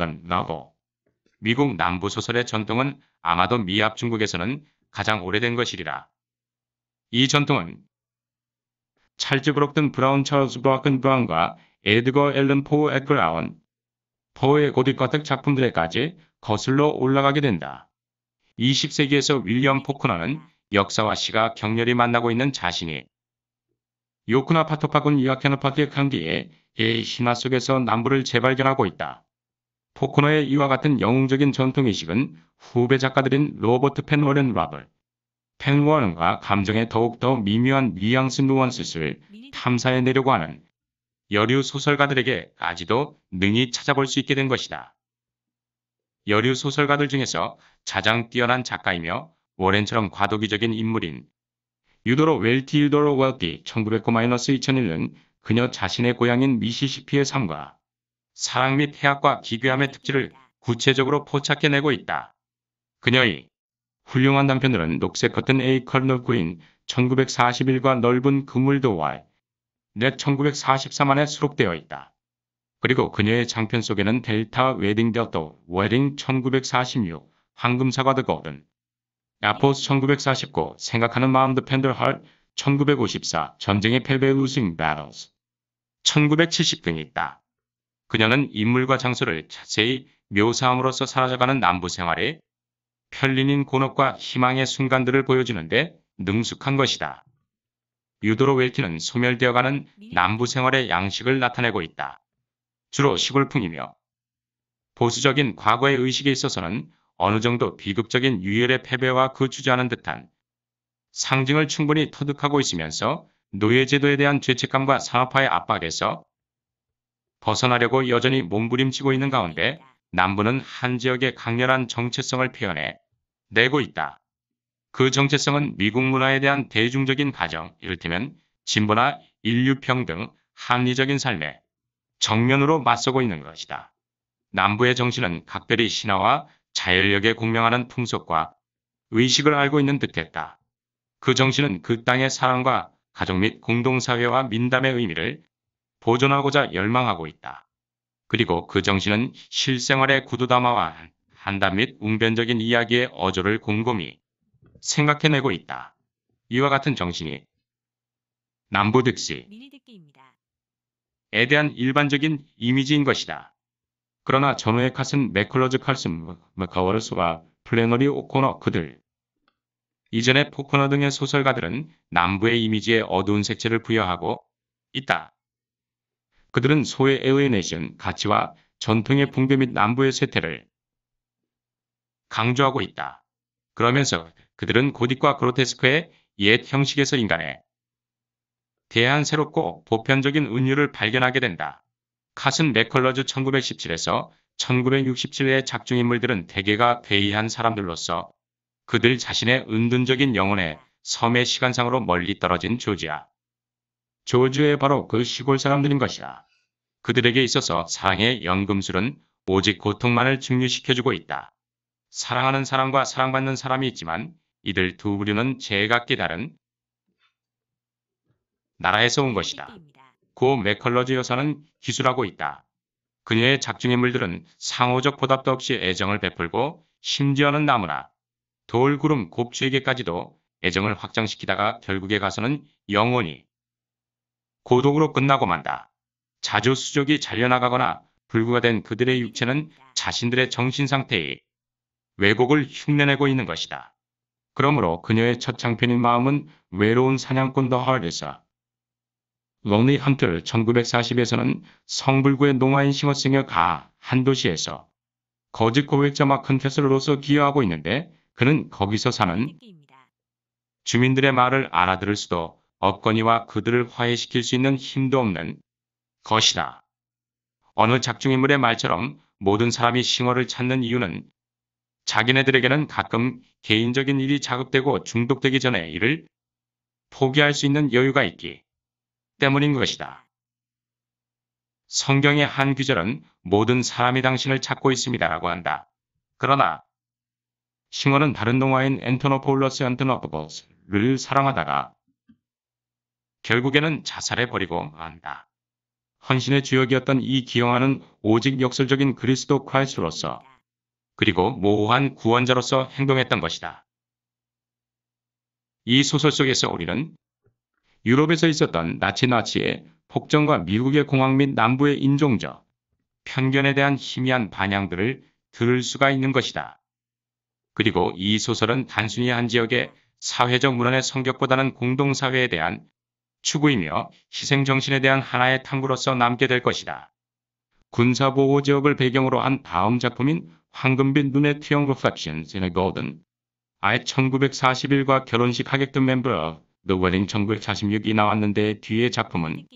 있던 러브. 미국 남부 소설의 전통은 아마도 미합 중국에서는 가장 오래된 것이리라. 이 전통은 찰즈 브록든 브라운 찰스 브라큰 브라운과 에드거 앨런 포우 에클라운, 포우의 고딕거택 작품들에까지 거슬러 올라가게 된다. 20세기에서 윌리엄 포크너는 역사와 시가 격렬히 만나고 있는 자신이 요크나 파토파군 이와현어파트의 강기에 예의 희화 속에서 남부를 재발견하고 있다. 포코너의 이와 같은 영웅적인 전통의식은 후배 작가들인 로버트 펜워렌 라벌, 펜워렌과 감정에 더욱더 미묘한 뉘앙스 누원스를 탐사해내려고 하는 여류 소설가들에게 아직도 능히 찾아볼 수 있게 된 것이다. 여류 소설가들 중에서 가장 뛰어난 작가이며 워렌처럼 과도기적인 인물인 유도로 웰티 유도로 웰티 1 9 0 9 2 0 0 1은 그녀 자신의 고향인 미시시피의 삶과 사랑 및 해악과 기괴함의 특질을 구체적으로 포착해내고 있다. 그녀의 훌륭한 남편들은 녹색 커튼 에이컬 노구인 1941과 넓은 그물도와 넷 1943안에 수록되어 있다. 그리고 그녀의 장편 속에는 델타 웨딩 더도 웨딩 1946, 황금사과 드 거든, 야포스 1949, 생각하는 마음 드 팬들 할, 1954, 전쟁의 패배 우승 바로스 1970 등이 있다. 그녀는 인물과 장소를 자세히 묘사함으로써 사라져가는 남부 생활의 편린인 곤혹과 희망의 순간들을 보여주는데 능숙한 것이다. 유도로 웰티는 소멸되어가는 남부 생활의 양식을 나타내고 있다. 주로 시골풍이며 보수적인 과거의 의식에 있어서는 어느 정도 비극적인 유혈의 패배와 그 주저하는 듯한 상징을 충분히 터득하고 있으면서 노예제도에 대한 죄책감과 산업화의 압박에서 벗어나려고 여전히 몸부림치고 있는 가운데 남부는 한 지역의 강렬한 정체성을 표현해 내고 있다. 그 정체성은 미국 문화에 대한 대중적인 가정, 이를테면 진보나 인류평 등 합리적인 삶에 정면으로 맞서고 있는 것이다. 남부의 정신은 각별히 신화와 자연력에 공명하는 풍속과 의식을 알고 있는 듯했다. 그 정신은 그 땅의 사랑과 가족 및 공동사회와 민담의 의미를 보존하고자 열망하고 있다. 그리고 그 정신은 실생활의 구두담화와 한담 및 웅변적인 이야기의 어조를 곰곰이 생각해내고 있다. 이와 같은 정신이 남부득시 에 대한 일반적인 이미지인 것이다. 그러나 전후의 컷은 맥클러즈 칼슨, 맥카워르스와 플래너리 오코너 그들 이전의 포코너 등의 소설가들은 남부의 이미지에 어두운 색채를 부여하고 있다. 그들은 소의에에내신 가치와 전통의 붕괴 및 남부의 쇠퇴를 강조하고 있다. 그러면서 그들은 고딕과 그로테스크의 옛 형식에서 인간에 대한 새롭고 보편적인 은유를 발견하게 된다. 카슨 맥컬러즈 1917에서 1967의 작중인물들은 대개가 괴이한 사람들로서 그들 자신의 은둔적인 영혼에 섬의 시간상으로 멀리 떨어진 조지아 조주의 바로 그 시골 사람들인 것이다. 그들에게 있어서 사랑의 연금술은 오직 고통만을 증류시켜주고 있다. 사랑하는 사람과 사랑받는 사람이 있지만 이들 두 부류는 제각기 다른 나라에서 온 것이다. 고 맥컬러지 여사는 기술하고 있다. 그녀의 작중인물들은 상호적 보답도 없이 애정을 베풀고 심지어는 나무나 돌, 구름, 곱추에게까지도 애정을 확장시키다가 결국에 가서는 영원히 고독으로 끝나고 만다. 자주 수족이 잘려나가거나 불구가 된 그들의 육체는 자신들의 정신상태에 왜곡을 흉내내고 있는 것이다. 그러므로 그녀의 첫 장편인 마음은 외로운 사냥꾼 더 헐에서 론리 헌틀 1940에서는 성불구의 농아인 싱어싱어 가 한도시에서 거짓 고백자 마큰 캐슬로서 기여하고 있는데 그는 거기서 사는 주민들의 말을 알아들을 수도 없거니와 그들을 화해시킬 수 있는 힘도 없는 것이다. 어느 작중인물의 말처럼 모든 사람이 싱어를 찾는 이유는 자기네들에게는 가끔 개인적인 일이 자극되고 중독되기 전에 이를 포기할 수 있는 여유가 있기 때문인 것이다. 성경의 한 규절은 모든 사람이 당신을 찾고 있습니다 라고 한다. 그러나 싱어는 다른 동화인 엔터노폴러스엔터노포스를 사랑하다가 결국에는 자살해버리고 만다. 헌신의 주역이었던 이 기영아는 오직 역설적인 그리스도 콰이스로서 그리고 모호한 구원자로서 행동했던 것이다. 이 소설 속에서 우리는 유럽에서 있었던 나치나치의 폭정과 미국의 공항및 남부의 인종적, 편견에 대한 희미한 반향들을 들을 수가 있는 것이다. 그리고 이 소설은 단순히 한 지역의 사회적 문헌의 성격보다는 공동사회에 대한 추구이며 희생정신에 대한 하나의 탐구로서 남게 될 것이다. 군사보호 지역을 배경으로 한 다음 작품인 황금빛 눈의 투영 reflections in a golden 아예 1941과 결혼식 하객등 멤버 The Wedding 1946이 나왔는데 뒤의 작품은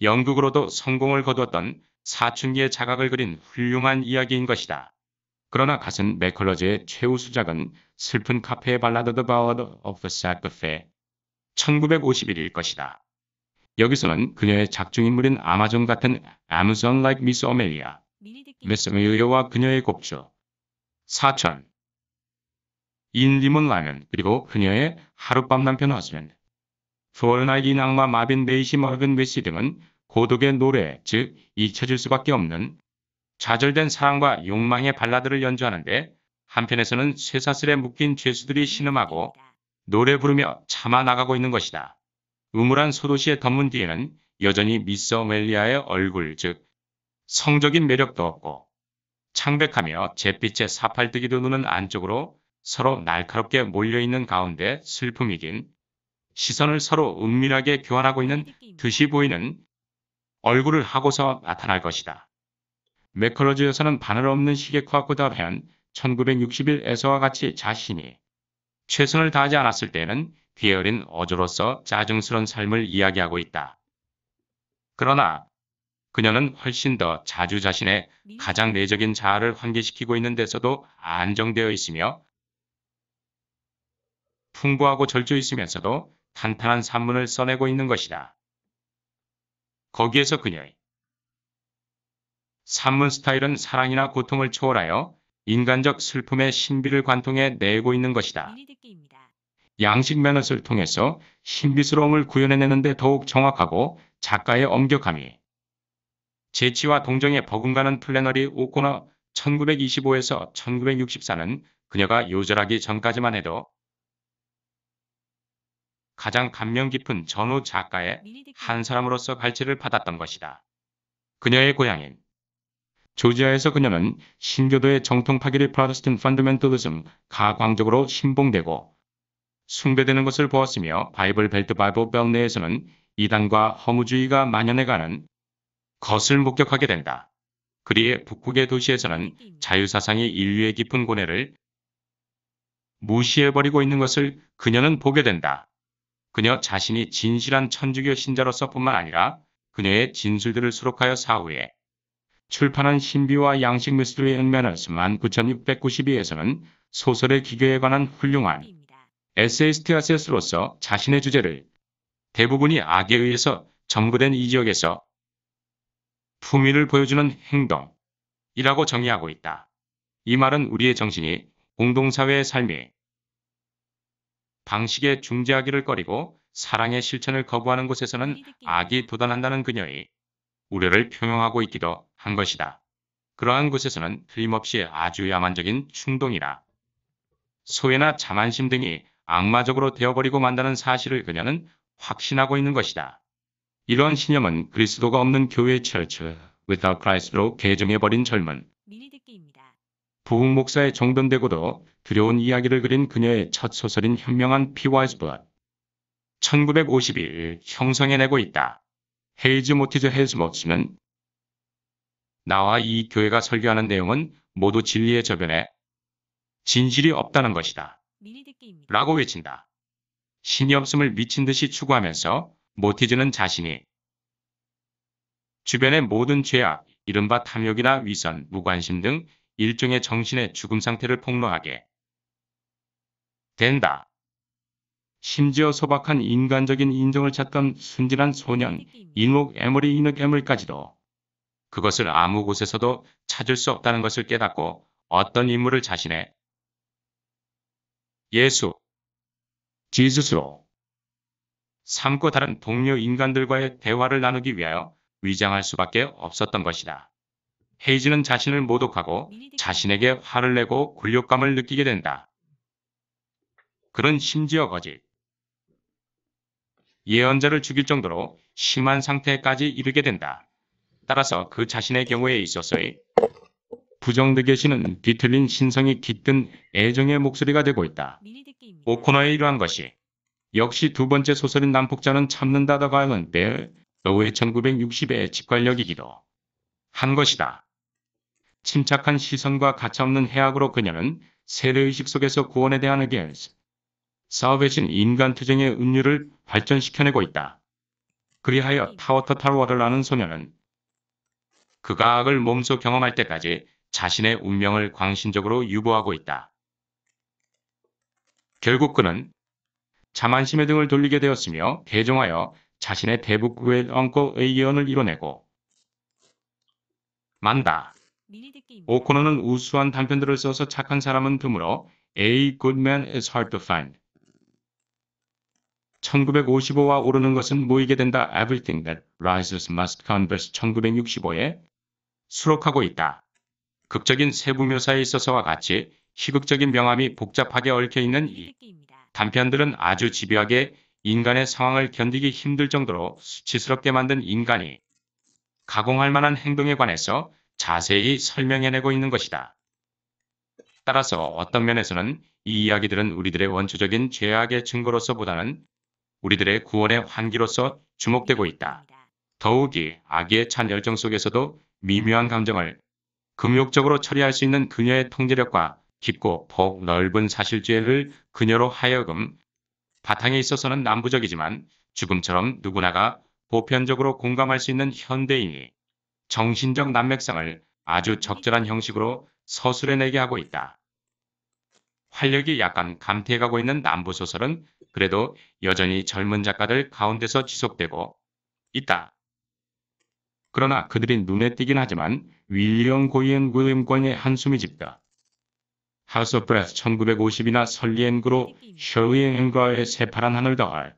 영극으로도 성공을 거두었던 사춘기의 자각을 그린 훌륭한 이야기인 것이다. 그러나 가슴 맥컬러즈의 최우수작은 슬픈 카페의 발라드 The Ballad of the Sad Buffet 1951일 것이다. 여기서는 그녀의 작중인물인 아마존 같은 Amazon like Miss 미스 오멜리아, 미스 오멜리아와 그녀의 곡조, 사천, 인리몬 라면, 그리고 그녀의 하룻밤 남편 허스밴드, 포이나인 악마 마빈 베이시 머근 웨시 등은 고독의 노래, 즉 잊혀질 수밖에 없는 좌절된 사랑과 욕망의 발라드를 연주하는데 한편에서는 쇠사슬에 묶인 죄수들이 신음하고 노래 부르며 참아 나가고 있는 것이다. 우물한 소도시의 덤문 뒤에는 여전히 미스 어멜리아의 얼굴 즉 성적인 매력도 없고 창백하며 잿빛의 사팔뜨기도 눈은 안쪽으로 서로 날카롭게 몰려있는 가운데 슬픔이 긴 시선을 서로 은밀하게 교환하고 있는 듯이 보이는 얼굴을 하고서 나타날 것이다. 맥컬러즈에서는 바늘 없는 시계코아쿠다한 1961에서와 같이 자신이 최선을 다하지 않았을 때는 게어린 어조로서 짜증스러운 삶을 이야기하고 있다. 그러나 그녀는 훨씬 더 자주 자신의 가장 내적인 자아를 환기시키고 있는 데서도 안정되어 있으며 풍부하고 절주 있으면서도 탄탄한 산문을 써내고 있는 것이다. 거기에서 그녀의 산문 스타일은 사랑이나 고통을 초월하여 인간적 슬픔의 신비를 관통해 내고 있는 것이다. 양식 면허를 통해서 신비스러움을 구현해내는데 더욱 정확하고 작가의 엄격함이 재치와 동정에 버금가는 플래너리 오코너 1925에서 1964는 그녀가 요절하기 전까지만 해도 가장 감명 깊은 전후 작가의 한 사람으로서 발치를 받았던 것이다. 그녀의 고향인 조지아에서 그녀는 신교도의 정통 파괴를 프라더스틴 펀드멘털리즘 가광적으로 신봉되고 숭배되는 것을 보았으며 바이블 벨트 바이블 벨 내에서는 이단과 허무주의가 만연해가는 것을 목격하게 된다. 그리에 북극의 도시에서는 자유사상이 인류의 깊은 고뇌를 무시해버리고 있는 것을 그녀는 보게 된다. 그녀 자신이 진실한 천주교 신자로서뿐만 아니라 그녀의 진술들을 수록하여 사후에 출판한 신비와 양식 미스터의 액면을스 19,692에서는 소설의 기교에 관한 훌륭한 에세이스트 아세스로서 자신의 주제를 대부분이 악에 의해서 전부된이 지역에서 품위를 보여주는 행동이라고 정의하고 있다. 이 말은 우리의 정신이 공동사회의 삶이 방식의 중재하기를 꺼리고 사랑의 실천을 거부하는 곳에서는 악이 도단한다는 그녀의 우려를 표명하고 있기도 한 것이다. 그러한 곳에서는 틀림없이 아주 야만적인 충동이라 소외나 자만심 등이 악마적으로 되어버리고 만다는 사실을 그녀는 확신하고 있는 것이다. 이러한 신념은 그리스도가 없는 교회의 철철, without Christ로 개정해버린 젊은 부흥 목사의 정변되고도 두려운 이야기를 그린 그녀의 첫 소설인 현명한 피와이즈 브1951 형성해내고 있다. 헤이즈 모티즈 헤이즈 모츠는 나와 이 교회가 설교하는 내용은 모두 진리의 저변에 진실이 없다는 것이다. 라고 외친다. 신이 없음을 미친 듯이 추구하면서 모티즈는 자신이 주변의 모든 죄악, 이른바 탐욕이나 위선, 무관심 등 일종의 정신의 죽음 상태를 폭로하게 된다. 심지어 소박한 인간적인 인정을 찾던 순진한 소년, 인목 에머리 이늑 에물까지도 그것을 아무 곳에서도 찾을 수 없다는 것을 깨닫고 어떤 인물을 자신의 예수, 지수스로 삼고 다른 동료 인간들과의 대화를 나누기 위하여 위장할 수밖에 없었던 것이다. 헤이즈는 자신을 모독하고 자신에게 화를 내고 굴욕감을 느끼게 된다. 그런 심지어 거짓, 예언자를 죽일 정도로 심한 상태까지 이르게 된다. 따라서 그 자신의 경우에 있어서의 부정득게시는 뒤틀린 신성이 깃든 애정의 목소리가 되고 있다. 오코너의 이러한 것이 역시 두 번째 소설인 난폭자는 참는다다가 하는 때의 노후의 1960의 직관력이기도 한 것이다. 침착한 시선과 가차없는 해악으로 그녀는 세례의식 속에서 구원에 대한 의견, 사업의신 인간투쟁의 음률을 발전시켜내고 있다. 그리하여 타워터 탈워를 아는 소녀는 그가 악을 몸소 경험할 때까지 자신의 운명을 광신적으로 유보하고 있다. 결국 그는 자만심의 등을 돌리게 되었으며 개종하여 자신의 대북구의 언고 의견을 이뤄내고 만다. 오코너는 우수한 단편들을 써서 착한 사람은 드물어 A good man is hard to find. 1955와 오르는 것은 모이게 된다. Everything that rises must converse 1965에 수록하고 있다. 극적인 세부묘사에 있어서와 같이 희극적인 명암이 복잡하게 얽혀있는 이 단편들은 아주 집요하게 인간의 상황을 견디기 힘들 정도로 수치스럽게 만든 인간이 가공할 만한 행동에 관해서 자세히 설명해내고 있는 것이다. 따라서 어떤 면에서는 이 이야기들은 우리들의 원초적인 죄악의 증거로서보다는 우리들의 구원의 환기로서 주목되고 있다. 네, 더욱이 악의찬 열정 속에서도 미묘한 감정을 금욕적으로 처리할 수 있는 그녀의 통제력과 깊고 더 넓은 사실죄를 그녀로 하여금 바탕에 있어서는 남부적이지만 죽음처럼 누구나가 보편적으로 공감할 수 있는 현대인이 정신적 난맥상을 아주 적절한 형식으로 서술해내게 하고 있다. 활력이 약간 감퇴해가고 있는 남부 소설은 그래도 여전히 젊은 작가들 가운데서 지속되고 있다. 그러나 그들이 눈에 띄긴 하지만 윌리엄 고이엔 구음권의 한숨이 짙다. 하우스 오브 브레스 1950이나 설리엔그로 셔리엔과의 새파란 하늘 더할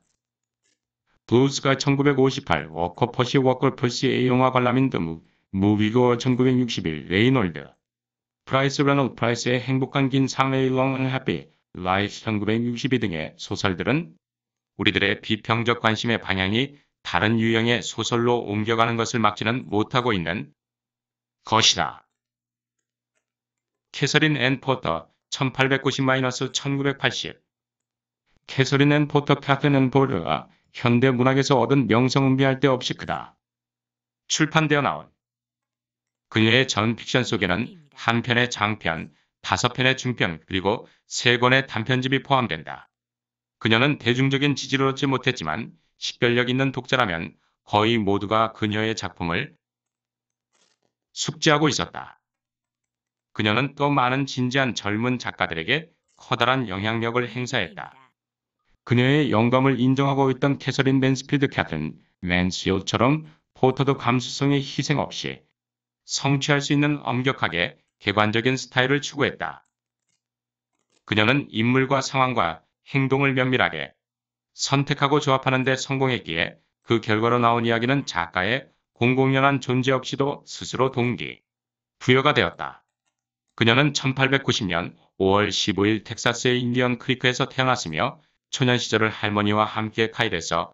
블루스가 1958 워커 퍼시 워커 퍼시의 영화 관람인 드무 무비고 1961 레이놀드 프라이스 브라노 프라이스의 행복한 긴 상의 롱은 해피 라이프 1962 등의 소설들은 우리들의 비평적 관심의 방향이 다른 유형의 소설로 옮겨가는 것을 막지는 못하고 있는 것이다. 캐서린 앤 포터 1890-1980 캐서린 앤 포터 카페는 보르가 현대 문학에서 얻은 명성은 비할 데 없이 크다. 출판되어 나온 그녀의 전 픽션 속에는 한 편의 장편, 다섯 편의 중편, 그리고 세 권의 단편집이 포함된다. 그녀는 대중적인 지지를 얻지 못했지만 식별력 있는 독자라면 거의 모두가 그녀의 작품을 숙지하고 있었다. 그녀는 또 많은 진지한 젊은 작가들에게 커다란 영향력을 행사했다. 그녀의 영감을 인정하고 있던 캐서린 맨스피드 캡은 맨스요처럼 포터도 감수성의 희생 없이 성취할 수 있는 엄격하게 개관적인 스타일을 추구했다. 그녀는 인물과 상황과 행동을 면밀하게 선택하고 조합하는 데 성공했기에 그 결과로 나온 이야기는 작가의 공공연한 존재 없이도 스스로 동기, 부여가 되었다. 그녀는 1890년 5월 15일 텍사스의 인디언 크리크에서 태어났으며 초년 시절을 할머니와 함께 카일에서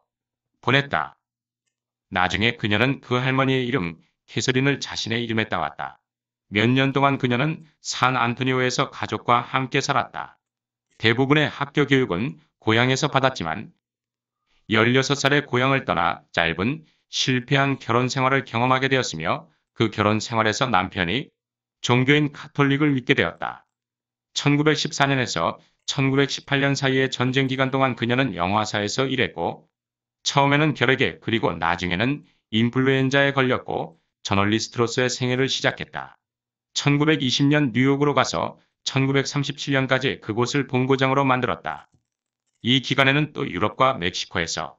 보냈다. 나중에 그녀는 그 할머니의 이름 캐서린을 자신의 이름에 따왔다. 몇 년 동안 그녀는 산 안토니오에서 가족과 함께 살았다. 대부분의 학교 교육은 고향에서 받았지만 16살에 고향을 떠나 짧은 실패한 결혼 생활을 경험하게 되었으며 그 결혼 생활에서 남편이 종교인 카톨릭을 믿게 되었다. 1914년에서 1918년 사이의 전쟁 기간 동안 그녀는 영화사에서 일했고 처음에는 결핵에 그리고 나중에는 인플루엔자에 걸렸고 저널리스트로서의 생애를 시작했다. 1920년 뉴욕으로 가서 1937년까지 그곳을 본고장으로 만들었다. 이 기간에는 또 유럽과 멕시코에서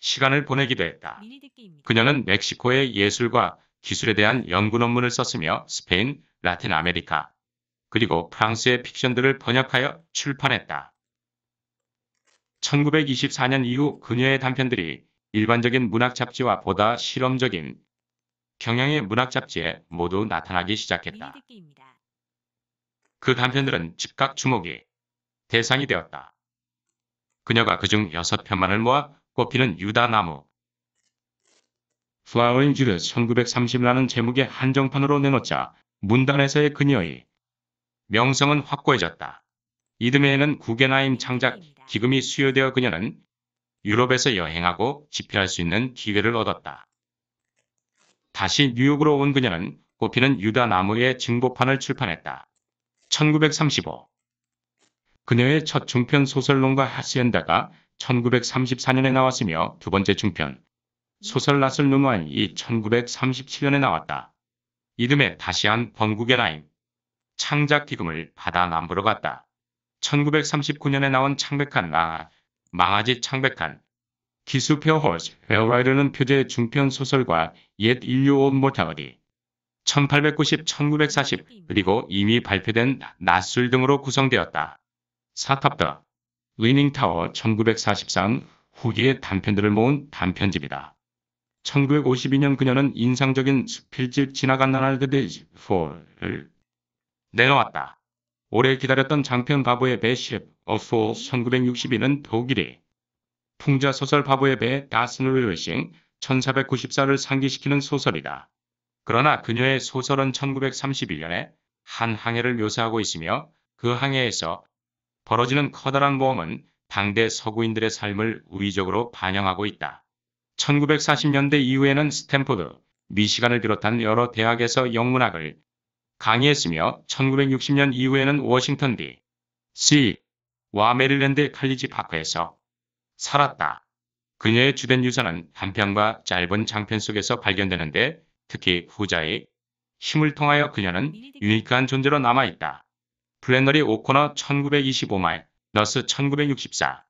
시간을 보내기도 했다. 그녀는 멕시코의 예술과 기술에 대한 연구 논문을 썼으며 스페인, 라틴 아메리카, 그리고 프랑스의 픽션들을 번역하여 출판했다. 1924년 이후 그녀의 단편들이 일반적인 문학 잡지와 보다 실험적인 경향의 문학 잡지에 모두 나타나기 시작했다. 그 단편들은 즉각 주목이 대상이 되었다. 그녀가 그중 여섯 편만을 모아 꽃피는 유다나무. 플라워인 주르 1930라는 제목의 한정판으로 내놓자 문단에서의 그녀의 명성은 확고해졌다. 이듬해에는 구겐하임 창작 기금이 수여되어 그녀는 유럽에서 여행하고 집회할수 있는 기회를 얻었다. 다시 뉴욕으로 온 그녀는 꽃피는 유다나무의 증보판을 출판했다. 1935 그녀의 첫 중편 소설론과 하스엔다가 1934년에 나왔으며 두 번째 중편 소설 낯을 누무안이 1937년에 나왔다. 이듬해 다시 한 번국의 라인 창작 기금을 받아 남부로 갔다. 1939년에 나온 창백한 나 아, 망아지 창백한 기수표 홀스 웨어라이드는 표제의 중편 소설과 옛 인류 온 모타어리 1890, 1940 그리고 이미 발표된 낯술 등으로 구성되었다. 사탑다. 위닝타워 1943 후기의 단편들을 모은 단편집이다. 1952년 그녀는 인상적인 수필집 지나간 날 그대 4를 내놓았다. 오래 기다렸던 장편 바보의 배 10, 어포 1962는 독일이 풍자 소설 바보의 배 다스누르싱 1494를 상기시키는 소설이다. 그러나 그녀의 소설은 1931년에 한 항해를 묘사하고 있으며 그 항해에서 벌어지는 커다란 모험은 당대 서구인들의 삶을 우위적으로 반영하고 있다. 1940년대 이후에는 스탠포드, 미시간을 비롯한 여러 대학에서 영문학을 강의했으며 1960년 이후에는 워싱턴 D. C. 와 메릴랜드 칼리지 파크에서 살았다. 그녀의 주된 유산은 단편과 짧은 장편 속에서 발견되는데 특히 후자의 힘을 통하여 그녀는 유니크한 존재로 남아있다. 플래너리 오코너 1925말, 너스 1964.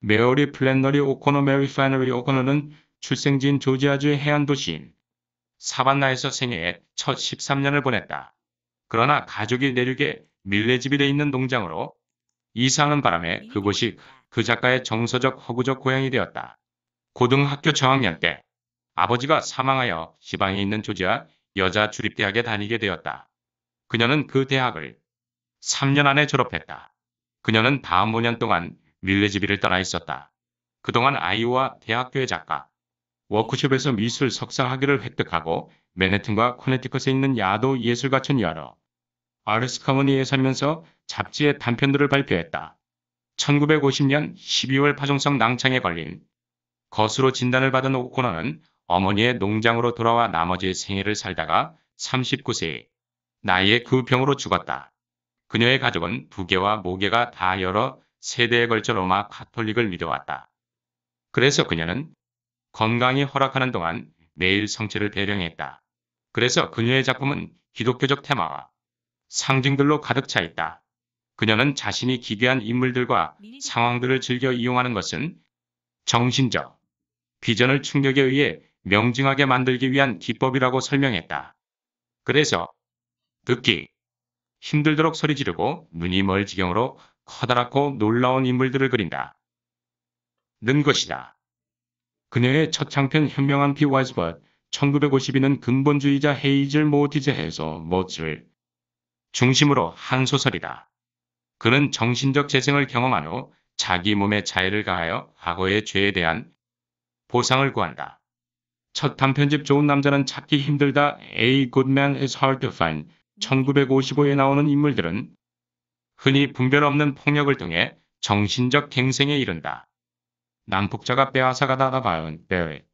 메어리 플래너리 오코너 메리 파이너리 오코너는 출생지인 조지아주의 해안 도시인 사반나에서 생애의 첫 13년을 보냈다. 그러나 가족이 내륙에 밀레집이 돼 있는 농장으로 이사하는 바람에 그곳이 그 작가의 정서적 허구적 고향이 되었다. 고등학교 저학년 때 아버지가 사망하여 지방에 있는 조지아 여자 주립대학에 다니게 되었다. 그녀는 그 대학을 3년 안에 졸업했다. 그녀는 다음 5년 동안 밀레지비를 떠나 있었다. 그동안 아이오와 대학교의 작가, 워크숍에서 미술 석사 학위를 획득하고 맨해튼과 코네티컷에 있는 야도 예술가촌 여러 아르스카모니에 살면서 잡지의 단편들을 발표했다. 1950년 12월 파종성 낭창에 걸린 거수로 진단을 받은 오코너는 어머니의 농장으로 돌아와 나머지 생애를 살다가 39세의 나이에 그 병으로 죽었다. 그녀의 가족은 부계와 모계가 다 여러 세대에 걸쳐 로마 카톨릭을 믿어왔다. 그래서 그녀는 건강이 허락하는 동안 매일 성체를 배령했다. 그래서 그녀의 작품은 기독교적 테마와 상징들로 가득 차 있다. 그녀는 자신이 기괴한 인물들과 상황들을 즐겨 이용하는 것은 정신적 비전을 충격에 의해 명징하게 만들기 위한 기법이라고 설명했다. 그래서 듣기 힘들도록 소리 지르고 눈이 멀 지경으로 커다랗고 놀라운 인물들을 그린다. 는 것이다. 그녀의 첫 장편 현명한 피와즈벗 1952는 근본주의자 헤이즐 모티즈에서 모츠를 중심으로 한 소설이다. 그는 정신적 재생을 경험한 후 자기 몸에 자해를 가하여 과거의 죄에 대한 보상을 구한다. 첫 단편집 좋은 남자는 찾기 힘들다 A Good Man is Hard to Find 1955에 나오는 인물들은 흔히 분별 없는 폭력을 통해 정신적 갱생에 이른다. 난폭자가 빼앗아가다가 마은 때의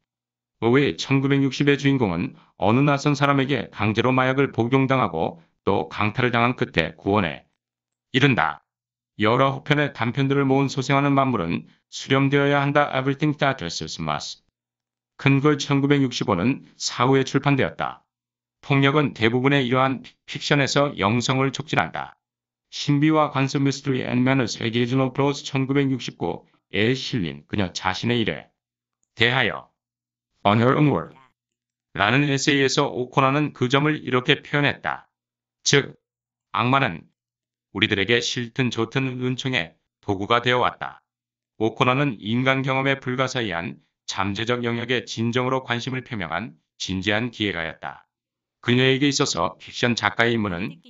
의외 1960의 주인공은 어느 낯선 사람에게 강제로 마약을 복용당하고 또 강탈을 당한 끝에 구원해 이른다. 여러 호편의 단편들을 모은 소생하는 만물은 수렴되어야 한다. Everything that is m u s 큰걸 1965는 사후에 출판되었다. 폭력은 대부분의 이러한 픽션에서 영성을 촉진한다. 신비와 관습 미스터리 앤매너세계게이즌 오브 로스 1969에 실린 그녀 자신의 일에 대하여 On Her Own World 라는 에세이에서 오코나는 그 점을 이렇게 표현했다. 즉, 악마는 우리들에게 싫든 좋든 은총의 도구가 되어 왔다. 오코나는 인간 경험에 불가사의한 잠재적 영역에 진정으로 관심을 표명한 진지한 기회가였다 그녀에게 있어서 픽션 작가의 임무는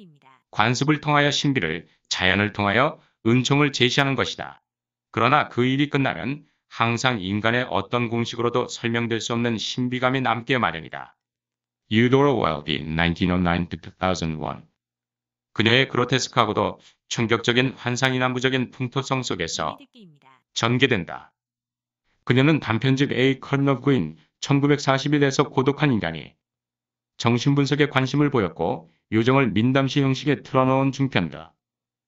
관습을 통하여 신비를, 자연을 통하여 은총을 제시하는 것이다. 그러나 그 일이 끝나면 항상 인간의 어떤 공식으로도 설명될 수 없는 신비감이 남게 마련이다. 유도로 월비 1909-2001 그녀의 그로테스크하고도 충격적인 환상이남부적인 풍토성 속에서 전개된다. 그녀는 단편집 A 컬 러브인 1941에서 고독한 인간이 정신분석에 관심을 보였고 요정을 민담시 형식에 틀어놓은 중편가.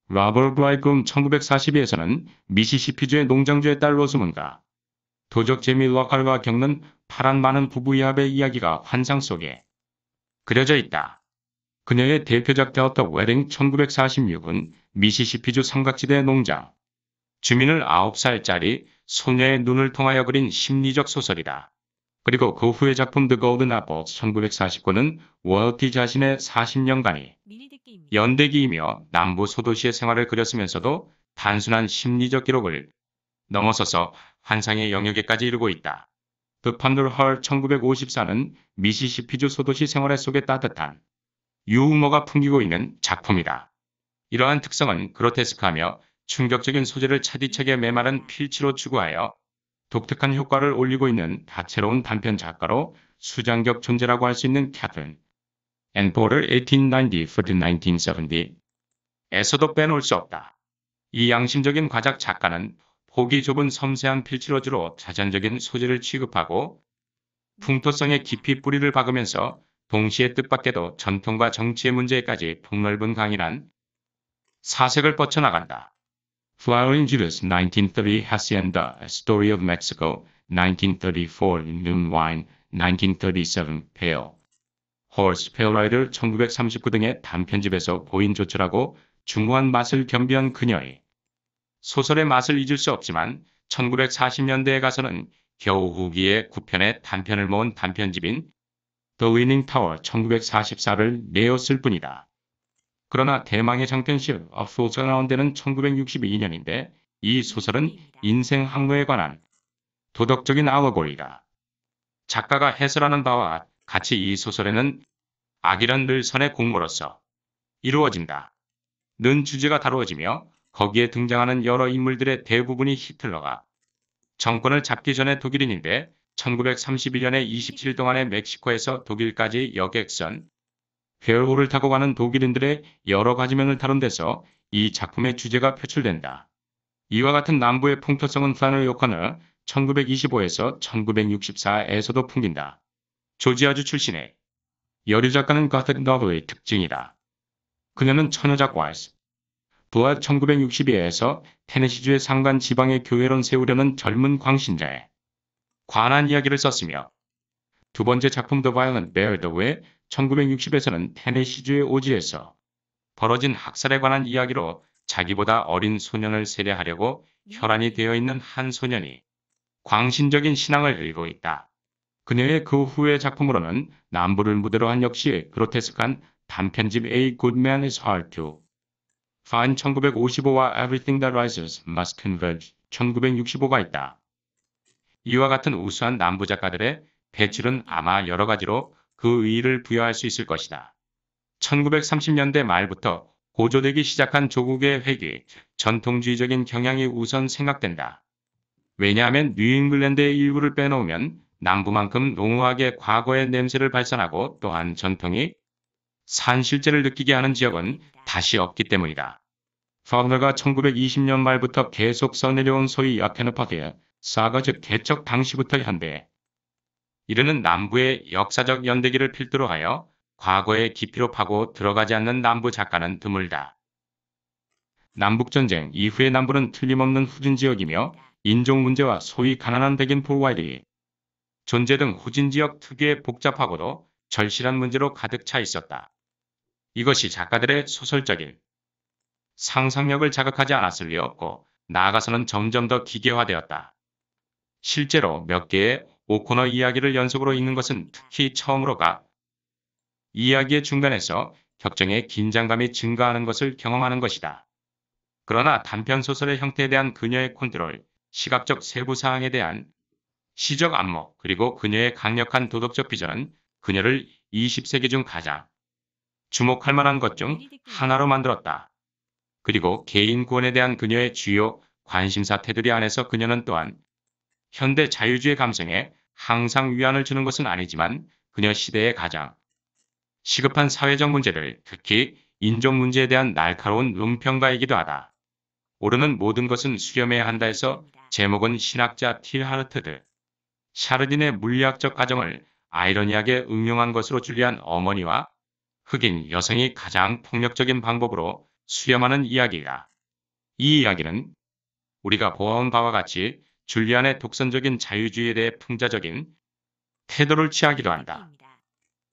라벌 브라이금 1942에서는 미시시피주의 농장주의 딸 로스문과 도적 제미 로칼과 겪는 파란 많은 부부 이합의 이야기가 환상 속에 그려져 있다. 그녀의 대표작 되었던 웨딩 1946은 미시시피주 삼각지대 농장 주민을 9살짜리 소녀의 눈을 통하여 그린 심리적 소설이다. 그리고 그 후의 작품 뜨거운 아버 1949는 워티 자신의 40년간이 연대기이며 남부 소도시의 생활을 그렸으면서도 단순한 심리적 기록을 넘어서서 환상의 영역에까지 이르고 있다. 그 판돌 헐 1954는 미시시피주 소도시 생활의 속에 따뜻한 유우머가 풍기고 있는 작품이다. 이러한 특성은 그로테스크하며 충격적인 소재를 차디차게 메마른 필치로 추구하여 독특한 효과를 올리고 있는 다채로운 단편 작가로 수장격 존재라고 할 수 있는 캐틀린 앤포를 1890-1970에서도 빼놓을 수 없다. 이 양심적인 과작 작가는 폭이 좁은 섬세한 필치로즈로 자전적인 소재를 취급하고 풍토성의 깊이 뿌리를 박으면서 동시에 뜻밖에도 전통과 정치의 문제까지 폭넓은 강의란 사색을 뻗쳐나간다. Flowering Judas 1930 Hacienda Story of Mexico 1934 Noon Wine 1937 Pale Horse Pale Rider 1939 등의 단편집에서 보인 조촐하고 중후한 맛을 겸비한 그녀의 소설의 맛을 잊을 수 없지만 1940년대에 가서는 겨우 후기에 9편의 단편을 모은 단편집인 The Winning Tower 1944를 내었을 뿐이다. 그러나 대망의 장편실 앞소가 나온 데는 1962년인데 이 소설은 인생 항로에 관한 도덕적인 아워골이다. 작가가 해설하는 바와 같이 이 소설에는 악이란 늘선의 공모로서 이루어진다. 는 주제가 다루어지며 거기에 등장하는 여러 인물들의 대부분이 히틀러가 정권을 잡기 전에 독일인인데 1931년에 27동안의 일 멕시코에서 독일까지 여객선 괴월호를 타고 가는 독일인들의 여러 가지 면을 다룬 데서 이 작품의 주제가 표출된다. 이와 같은 남부의 풍토성은 프란을 요커너 1925에서 1964에서도 풍긴다. 조지아주 출신의 여류 작가는 가스트 너브의 특징이다. 그녀는 처녀작 와이스. 부하 1962에서 테네시주의 상간 지방의 교회론 세우려는 젊은 광신자에 관한 이야기를 썼으며 두 번째 작품 더 바이올런 베어더의 1960에서는 테네시주의 오지에서 벌어진 학살에 관한 이야기로 자기보다 어린 소년을 세례하려고 혈안이 되어 있는 한 소년이 광신적인 신앙을 일고 있다. 그녀의 그 후의 작품으로는 남부를 무대로 한 역시 그로테스칸 단편집 A Goodman s Hard to Fine 1955와 Everything That Rises Must Converge 1965가 있다. 이와 같은 우수한 남부 작가들의 배출은 아마 여러 가지로 그 의의를 부여할 수 있을 것이다. 1930년대 말부터 고조되기 시작한 조국의 회기, 전통주의적인 경향이 우선 생각된다. 왜냐하면 뉴잉글랜드의 일부를 빼놓으면 남부만큼 농후하게 과거의 냄새를 발산하고 또한 전통이 산실제를 느끼게 하는 지역은 다시 없기 때문이다. 파우너가 1920년 말부터 계속 써내려온 소위 아테너파드의사과즉 개척 당시부터 현대 에 이르는 남부의 역사적 연대기를 필두로 하여 과거에 깊이로 파고 들어가지 않는 남부 작가는 드물다. 남북전쟁 이후의 남부는 틀림없는 후진지역이며 인종 문제와 소위 가난한 백인 폴와일이 존재 등 후진지역 특유의 복잡하고도 절실한 문제로 가득 차 있었다. 이것이 작가들의 소설적인 상상력을 자극하지 않았을 리 없고 나아가서는 점점 더 기계화되었다. 실제로 몇 개의 오코너 이야기를 연속으로 읽는 것은 특히 처음으로가 이야기의 중간에서 격정의 긴장감이 증가하는 것을 경험하는 것이다. 그러나 단편 소설의 형태에 대한 그녀의 컨트롤, 시각적 세부 사항에 대한 시적 안목, 그리고 그녀의 강력한 도덕적 비전은 그녀를 20세기 중 가장 주목할 만한 것 중 하나로 만들었다. 그리고 개인 권에 대한 그녀의 주요 관심사 테두리 안에서 그녀는 또한 현대 자유주의 감성에 항상 위안을 주는 것은 아니지만 그녀 시대의 가장 시급한 사회적 문제를 특히 인종 문제에 대한 날카로운 논평가이기도 하다. 오르는 모든 것은 수렴해야 한다에서 제목은 신학자 틸하르트드 샤르딘의 물리학적 가정을 아이러니하게 응용한 것으로 줄리한 어머니와 흑인 여성이 가장 폭력적인 방법으로 수렴하는 이야기다. 이 이야기는 우리가 보아온 바와 같이 줄리안의 독선적인 자유주의에 대해 풍자적인 태도를 취하기도 한다.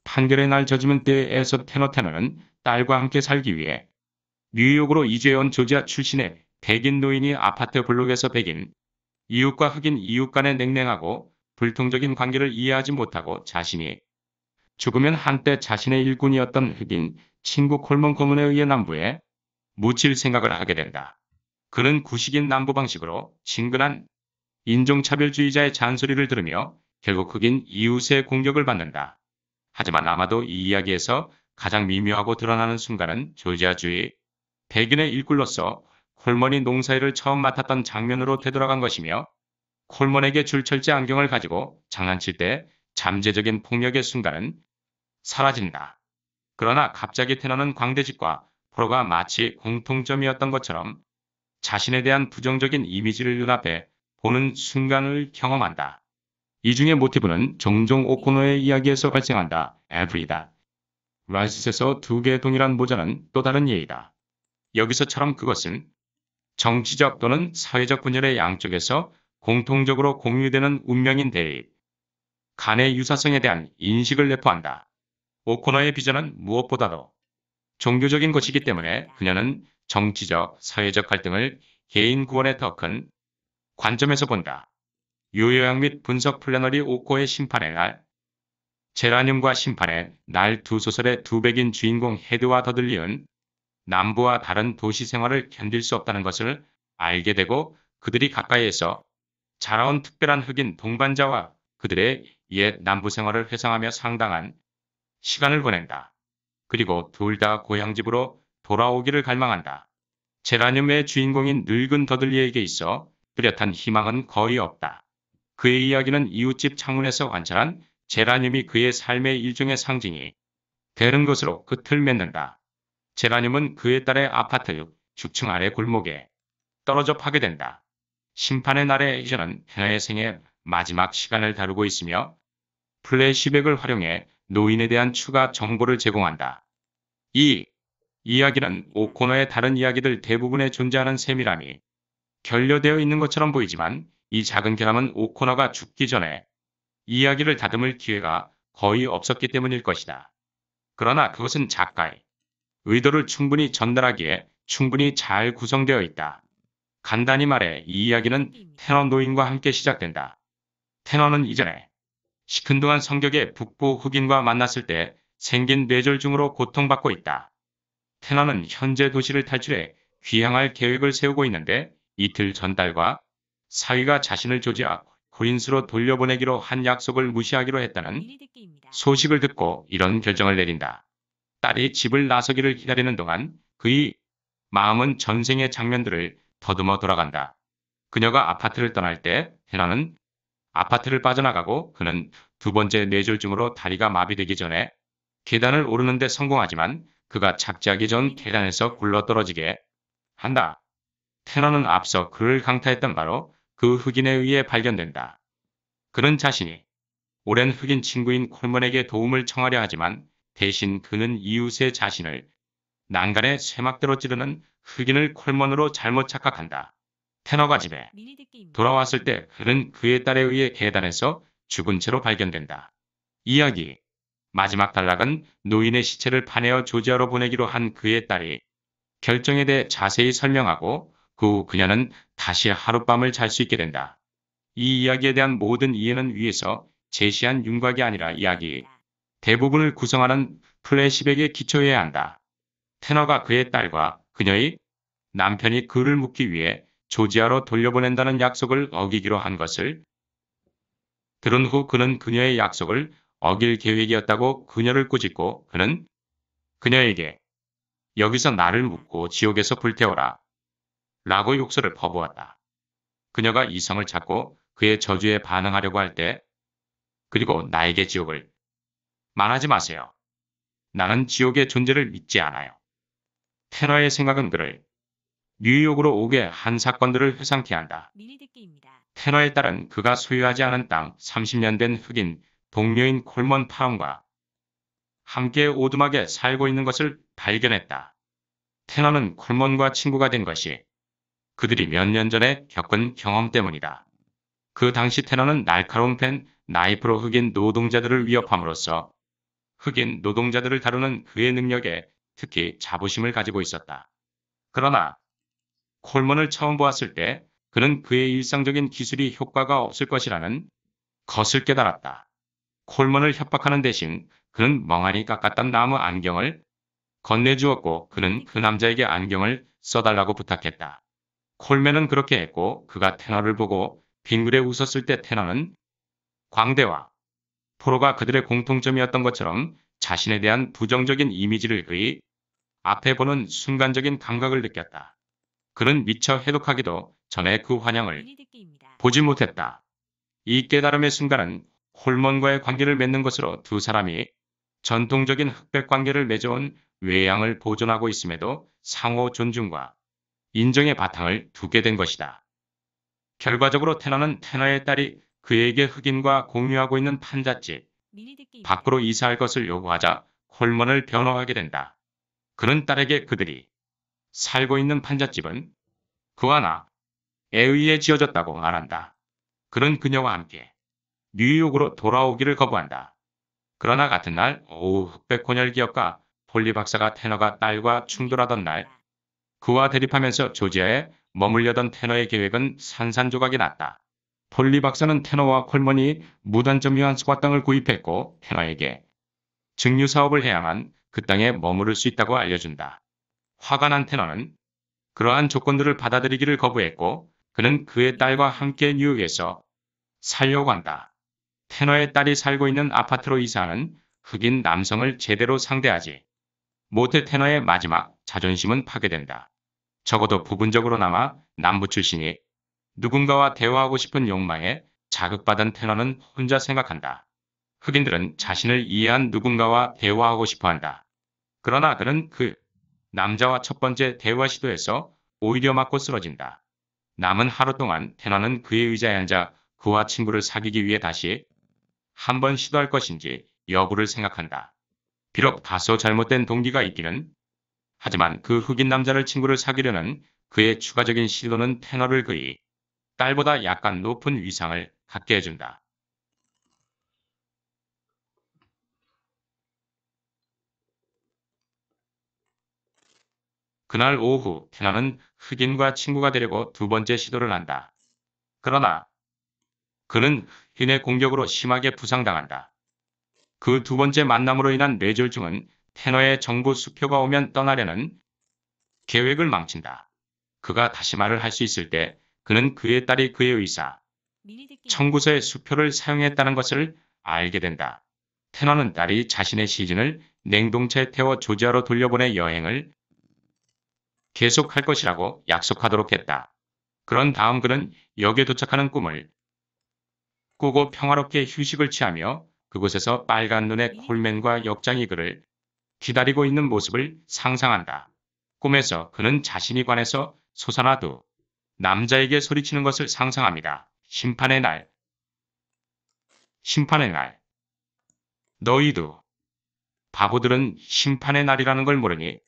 판결의 날 저지면 때에서 테너 테너는 딸과 함께 살기 위해 뉴욕으로 이주해온 조지아 출신의 백인 노인이 아파트 블록에서 백인 이웃과 흑인 이웃 간의 냉랭하고 불통적인 관계를 이해하지 못하고 자신이 죽으면 한때 자신의 일꾼이었던 흑인 친구 콜몬 고문에 의해 남부에 묻힐 생각을 하게 된다. 그는 구식인 남부 방식으로 친근한 인종차별주의자의 잔소리를 들으며 결국 흑인 이웃의 공격을 받는다. 하지만 아마도 이 이야기에서 가장 미묘하고 드러나는 순간은 조지아주의 백인의 일꾼로서 콜먼이 농사일을 처음 맡았던 장면으로 되돌아간 것이며 콜먼에게 줄철제 안경을 가지고 장난칠 때 잠재적인 폭력의 순간은 사라진다. 그러나 갑자기 태어나는 광대집과 포로가 마치 공통점이었던 것처럼 자신에 대한 부정적인 이미지를 눈앞에 보는 순간을 경험한다. 이 중에 모티브는 종종 오코노의 이야기에서 발생한다. 에브리다. 라이스에서 두 개의 동일한 모자는 또 다른 예이다. 여기서처럼 그것은 정치적 또는 사회적 분열의 양쪽에서 공통적으로 공유되는 운명인 대립, 간의 유사성에 대한 인식을 내포한다. 오코너의 비전은 무엇보다도 종교적인 것이기 때문에 그녀는 정치적, 사회적 갈등을 개인 구원에 더큰 관점에서 본다. 요요양 및 분석 플래너리 오코의 심판의 날 제라늄과 심판의 날 두 소설의 두 백인 주인공 헤드와 더들리은 남부와 다른 도시 생활을 견딜 수 없다는 것을 알게 되고 그들이 가까이에서 자라온 특별한 흑인 동반자와 그들의 옛 남부 생활을 회상하며 상당한 시간을 보낸다. 그리고 둘 다 고향집으로 돌아오기를 갈망한다. 제라늄의 주인공인 늙은 더들리에게 있어 뚜렷한 희망은 거의 없다. 그의 이야기는 이웃집 창문에서 관찰한 제라늄이 그의 삶의 일종의 상징이 되는 것으로 끝을 맺는다. 제라늄은 그의 딸의 아파트 6, 6층 아래 골목에 떨어져 파게된다 심판의 날에 이전은 헤나의 생애 마지막 시간을 다루고 있으며 플래시백을 활용해 노인에 대한 추가 정보를 제공한다. 2. 이야기는 오코너의 다른 이야기들 대부분에 존재하는 세밀함이 결려되어 있는 것처럼 보이지만 이 작은 결함은 오코너가 죽기 전에 이야기를 다듬을 기회가 거의 없었기 때문일 것이다. 그러나 그것은 작가의 의도를 충분히 전달하기에 충분히 잘 구성되어 있다. 간단히 말해 이 이야기는 테너 노인과 함께 시작된다. 테너는 이전에 시큰둥한 성격의 북부 흑인과 만났을 때 생긴 뇌졸중으로 고통받고 있다. 테너는 현재 도시를 탈출해 귀향할 계획을 세우고 있는데 이틀 전달과 사위가 자신을 조지아고 고인수로 돌려보내기로 한 약속을 무시하기로 했다는 소식을 듣고 이런 결정을 내린다. 딸이 집을 나서기를 기다리는 동안 그의 마음은 전생의 장면들을 더듬어 돌아간다. 그녀가 아파트를 떠날 때 헤나는 아파트를 빠져나가고 그는 두 번째 뇌졸중으로 다리가 마비되기 전에 계단을 오르는데 성공하지만 그가 착지하기 전 계단에서 굴러떨어지게 한다. 테러는 앞서 그를 강타했던 바로 그 흑인에 의해 발견된다. 그는 자신이 오랜 흑인 친구인 콜먼에게 도움을 청하려 하지만 대신 그는 이웃의 자신을 난간에 쇠막대로 찌르는 흑인을 콜먼으로 잘못 착각한다. 테너가 집에 돌아왔을 때 그는 그의 딸에 의해 계단에서 죽은 채로 발견된다. 이야기 마지막 단락은 노인의 시체를 파내어 조지아로 보내기로 한 그의 딸이 결정에 대해 자세히 설명하고 그후 그녀는 다시 하룻밤을 잘 수 있게 된다. 이 이야기에 대한 모든 이해는 위에서 제시한 윤곽이 아니라 이야기 대부분을 구성하는 플래시백에 기초해야 한다. 테너가 그의 딸과 그녀의 남편이 그를 묻기 위해 조지아로 돌려보낸다는 약속을 어기기로 한 것을 들은 후 그는 그녀의 약속을 어길 계획이었다고 그녀를 꾸짖고 그는 그녀에게 여기서 나를 묻고 지옥에서 불태워라. 라고 욕설을 퍼부었다. 그녀가 이성을 찾고 그의 저주에 반응하려고 할때 그리고 나에게 지옥을 말하지 마세요. 나는 지옥의 존재를 믿지 않아요. 테러의 생각은 그를 뉴욕으로 오게 한 사건들을 회상케 한다. 테러에 따른 그가 소유하지 않은 땅 30년 된 흑인 동료인 콜먼 파운과 함께 오두막에 살고 있는 것을 발견했다. 테너는 콜먼과 친구가 된 것이 그들이 몇 년 전에 겪은 경험 때문이다. 그 당시 테너는 날카로운 펜, 나이프로 흑인 노동자들을 위협함으로써 흑인 노동자들을 다루는 그의 능력에 특히 자부심을 가지고 있었다. 그러나 콜먼을 처음 보았을 때 그는 그의 일상적인 기술이 효과가 없을 것이라는 것을 깨달았다. 콜먼을 협박하는 대신 그는 멍하니 깎았던 나무 안경을 건네주었고 그는 그 남자에게 안경을 써달라고 부탁했다. 콜맨은 그렇게 했고 그가 테나를 보고 빙그레 웃었을 때 테나는 광대와 포로가 그들의 공통점이었던 것처럼 자신에 대한 부정적인 이미지를 그의 앞에 보는 순간적인 감각을 느꼈다. 그는 미처 해독하기도 전에 그 환영을 보지 못했다. 이 깨달음의 순간은 홀몬과의 관계를 맺는 것으로 두 사람이 전통적인 흑백 관계를 맺어온 외양을 보존하고 있음에도 상호 존중과 인정의 바탕을 두게 된 것이다. 결과적으로 테너는 테너의 딸이 그에게 흑인과 공유하고 있는 판잣집 밖으로 이사할 것을 요구하자 콜먼을 변호하게 된다. 그는 딸에게 그들이 살고 있는 판잣집은 그와 나에 의에 지어졌다고 말한다. 그는 그녀와 함께 뉴욕으로 돌아오기를 거부한다. 그러나 같은 날 오후 흑백 혼혈 기업과 폴리 박사가 테너가 딸과 충돌하던 날 그와 대립하면서 조지아에 머물려던 테너의 계획은 산산조각이 났다. 폴리 박사는 테너와 콜먼이 무단점 유한스과 땅을 구입했고 테너에게 증류 사업을 해야만 그 땅에 머무를 수 있다고 알려준다. 화가 난 테너는 그러한 조건들을 받아들이기를 거부했고 그는 그의 딸과 함께 뉴욕에서 살려고 한다. 테너의 딸이 살고 있는 아파트로 이사하는 흑인 남성을 제대로 상대하지 못해 테너의 마지막 자존심은 파괴된다. 적어도 부분적으로나마 남부 출신이 누군가와 대화하고 싶은 욕망에 자극받은 테너는 혼자 생각한다. 흑인들은 자신을 이해한 누군가와 대화하고 싶어한다. 그러나 그는 그 남자와 첫 번째 대화 시도에서 오히려 맞고 쓰러진다. 남은 하루 동안 테너는 그의 의자에 앉아 그와 친구를 사귀기 위해 다시 한번 시도할 것인지 여부를 생각한다. 비록 다소 잘못된 동기가 있기는 하지만 그 흑인 남자를 친구를 사귀려는 그의 추가적인 시도는 테너를 그이 딸보다 약간 높은 위상을 갖게 해준다. 그날 오후 테너는 흑인과 친구가 되려고 두 번째 시도를 한다. 그러나 그는 흰의 공격으로 심하게 부상당한다. 그 두 번째 만남으로 인한 뇌졸중은 테너의 정부 수표가 오면 떠나려는 계획을 망친다. 그가 다시 말을 할 수 있을 때 그는 그의 딸이 그의 의사, 청구서의 수표를 사용했다는 것을 알게 된다. 테너는 딸이 자신의 시즌을 냉동차에 태워 조지아로 돌려보내 여행을 계속할 것이라고 약속하도록 했다. 그런 다음 그는 역에 도착하는 꿈을 꾸고 평화롭게 휴식을 취하며 그곳에서 빨간 눈의 콜맨과 역장이 그를 기다리고 있는 모습을 상상한다. 꿈에서 그는 자신이 관해서 소사나도 남자에게 소리치는 것을 상상합니다. 심판의 날 심판의 날 너희도 바보들은 심판의 날이라는 걸 모르니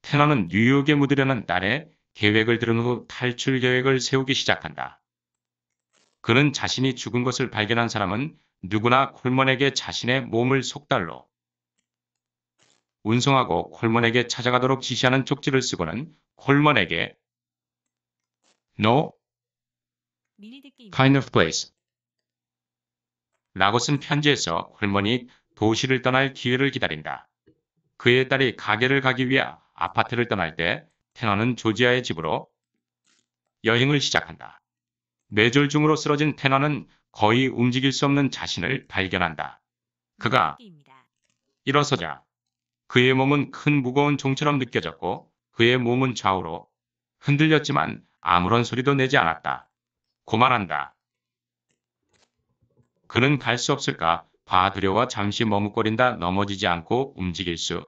테너는 뉴욕에 묻으려는 날에 계획을 들은 후 탈출 계획을 세우기 시작한다. 그는 자신이 죽은 것을 발견한 사람은 누구나 콜먼에게 자신의 몸을 속달로 운송하고 콜먼에게 찾아가도록 지시하는 쪽지를 쓰고는 콜먼에게 No kind of place 라고 쓴 편지에서 콜먼이 도시를 떠날 기회를 기다린다. 그의 딸이 가게를 가기 위해 아파트를 떠날 때 테너는 조지아의 집으로 여행을 시작한다. 뇌졸 중으로 쓰러진 테너는 거의 움직일 수 없는 자신을 발견한다. 그가 네, 일어서자 그의 몸은 큰 무거운 종처럼 느껴졌고 그의 몸은 좌우로 흔들렸지만 아무런 소리도 내지 않았다. 고만한다. 그는 갈 수 없을까 봐 두려워 잠시 머뭇거린다 넘어지지 않고 움직일 수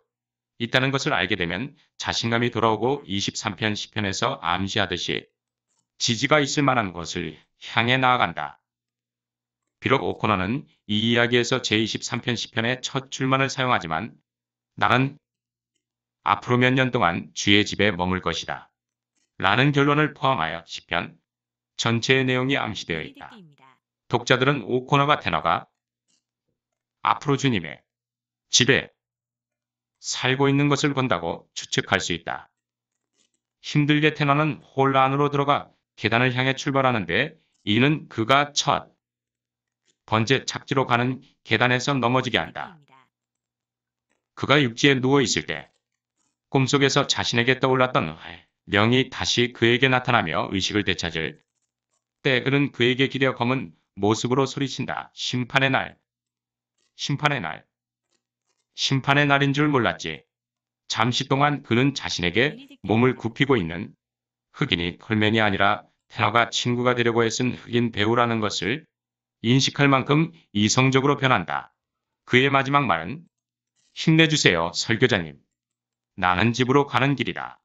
있다는 것을 알게 되면 자신감이 돌아오고 23편 10편에서 암시하듯이 지지가 있을 만한 것을 향해 나아간다. 비록 오코너는 이 이야기에서 제23편 10편의 첫 출만을 사용하지만 나는 앞으로 몇 년 동안 주의 집에 머물 것이다. 라는 결론을 포함하여 시편 전체의 내용이 암시되어 있다. 독자들은 오코너가 테너가 앞으로 주님의 집에 살고 있는 것을 본다고 추측할 수 있다. 힘들게 테너는 홀 안으로 들어가 계단을 향해 출발하는데 이는 그가 첫 번째 착지로 가는 계단에서 넘어지게 한다. 그가 육지에 누워있을 때 꿈속에서 자신에게 떠올랐던 명이 다시 그에게 나타나며 의식을 되찾을 때 그는 그에게 기대 검은 모습으로 소리친다. 심판의 날. 심판의 날. 심판의 날인 줄 몰랐지. 잠시 동안 그는 자신에게 몸을 굽히고 있는 흑인이 컬맨이 아니라 테너가 친구가 되려고 애쓴 흑인 배우라는 것을 인식할 만큼 이성적으로 변한다. 그의 마지막 말은 힘내주세요, 설교자님. 나는 집으로 가는 길이다.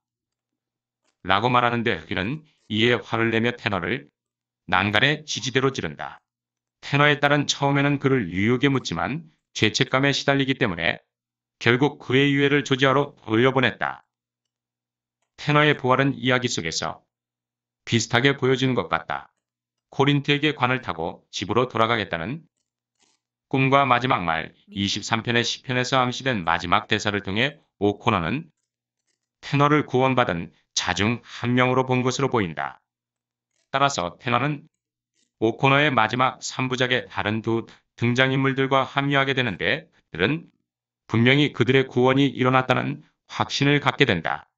라고 말하는데 흑인은 이에 화를 내며 테너를 난간에 지지대로 찌른다. 테너의 딸은 처음에는 그를 유혹에 묻지만 죄책감에 시달리기 때문에 결국 그의 유해를 조지하러 돌려보냈다. 테너의 부활은 이야기 속에서 비슷하게 보여지는 것 같다. 코린트에게 관을 타고 집으로 돌아가겠다는 꿈과 마지막 말 23편의 음. 시편에서 암시된 마지막 대사를 통해 오코너는 테너를 구원받은 자 중 한 명으로 본 것으로 보인다. 따라서 테너는 오코너의 마지막 3부작의 다른 두 등장인물들과 합류하게 되는데 그들은 분명히 그들의 구원이 일어났다는 확신을 갖게 된다.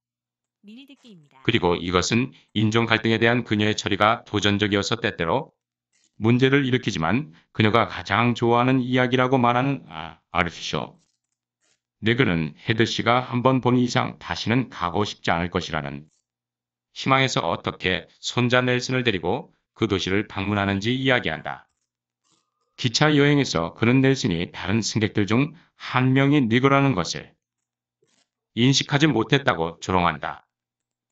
그리고 이것은 인종 갈등에 대한 그녀의 처리가 도전적이어서 때때로 문제를 일으키지만 그녀가 가장 좋아하는 이야기라고 말하는 아, 아르쇼. 네그는 헤드 씨가 한 번 본 이상 다시는 가고 싶지 않을 것이라는 희망에서 어떻게 손자 넬슨을 데리고 그 도시를 방문하는지 이야기한다. 기차 여행에서 그는 넬슨이 다른 승객들 중 한 명이 네그라는 것을 인식하지 못했다고 조롱한다.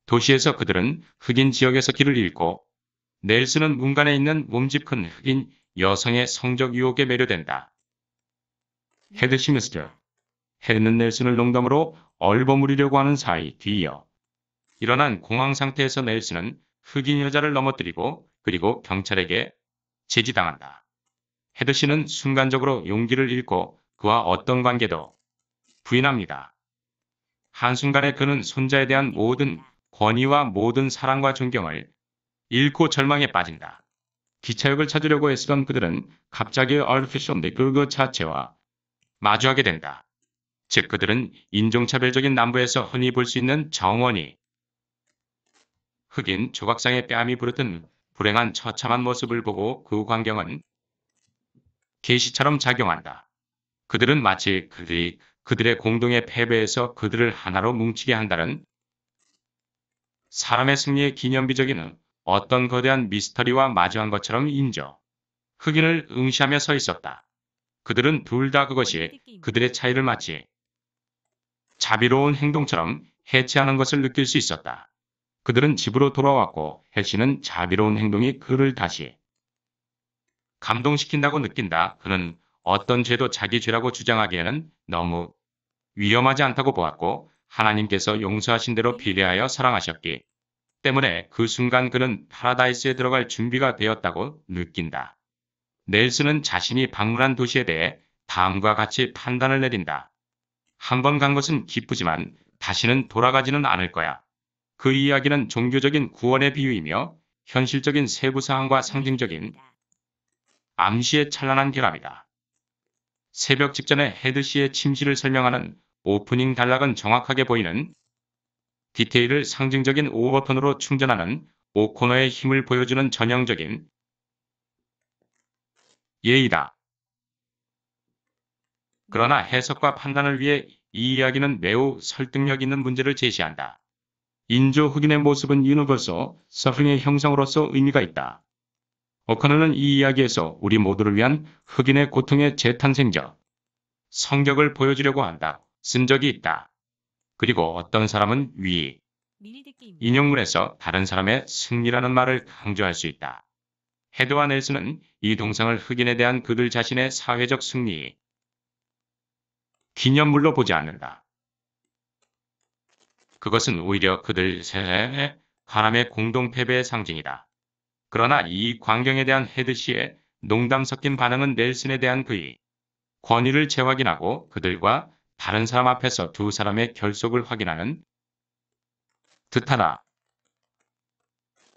도시에서 그들은 흑인 지역에서 길을 잃고 넬슨은 문간에 있는 몸집 큰 흑인 여성의 성적 유혹에 매료된다. 헤드 시미스터 헤드는 넬슨을 농담으로 얼버무리려고 하는 사이 뒤이어 일어난 공황 상태에서 넬슨은 흑인 여자를 넘어뜨리고 그리고 경찰에게 제지당한다. 헤드 씨는 순간적으로 용기를 잃고 그와 어떤 관계도 부인합니다. 한순간에 그는 손자에 대한 모든 권위와 모든 사랑과 존경을 잃고 절망에 빠진다. 기차역을 찾으려고 애쓰던 그들은 갑자기 얼피션 네그 자체와 마주하게 된다. 즉 그들은 인종차별적인 남부에서 흔히 볼 수 있는 정원이 흑인 조각상의 뺨이 부르듯 불행한 처참한 모습을 보고 그 광경은 계시처럼 작용한다. 그들은 마치 그들이 그들의 공동의 패배에서 그들을 하나로 뭉치게 한다는 사람의 승리의 기념비적인 어떤 거대한 미스터리와 마주한 것처럼 인저 흑인을 응시하며 서 있었다. 그들은 둘 다 그것이 그들의 차이를 마치 자비로운 행동처럼 해체하는 것을 느낄 수 있었다. 그들은 집으로 돌아왔고 해시는 자비로운 행동이 그를 다시 감동시킨다고 느낀다. 그는 어떤 죄도 자기 죄라고 주장하기에는 너무 위험하지 않다고 보았고 하나님께서 용서하신 대로 비례하여 사랑하셨기 때문에 그 순간 그는 파라다이스에 들어갈 준비가 되었다고 느낀다. 넬슨은 자신이 방문한 도시에 대해 다음과 같이 판단을 내린다. 한 번 간 것은 기쁘지만 다시는 돌아가지는 않을 거야. 그 이야기는 종교적인 구원의 비유이며 현실적인 세부 사항과 상징적인 암시의 찬란한 결합이다. 새벽 직전에 헤드 시의 침실을 설명하는 오프닝 단락은 정확하게 보이는 디테일을 상징적인 O 버튼으로 충전하는 O 코너의 힘을 보여주는 전형적인 예이다. 그러나 네. 해석과 판단을 위해 이 이야기는 매우 설득력 있는 문제를 제시한다. 인조 흑인의 모습은 유니버서 서핑의 형상으로서 의미가 있다. 어커너는 이 이야기에서 우리 모두를 위한 흑인의 고통의 재탄생적 성격을 보여주려고 한다. 쓴 적이 있다. 그리고 어떤 사람은 위, 인용문에서 다른 사람의 승리라는 말을 강조할 수 있다. 헤드와 넬슨은 이 동상을 흑인에 대한 그들 자신의 사회적 승리, 기념물로 보지 않는다. 그것은 오히려 그들 세의 바람의 공동 패배의 상징이다. 그러나 이 광경에 대한 헤드 씨의 농담 섞인 반응은 넬슨에 대한 그의 권위를 재확인하고 그들과 다른 사람 앞에서 두 사람의 결속을 확인하는 듯하다.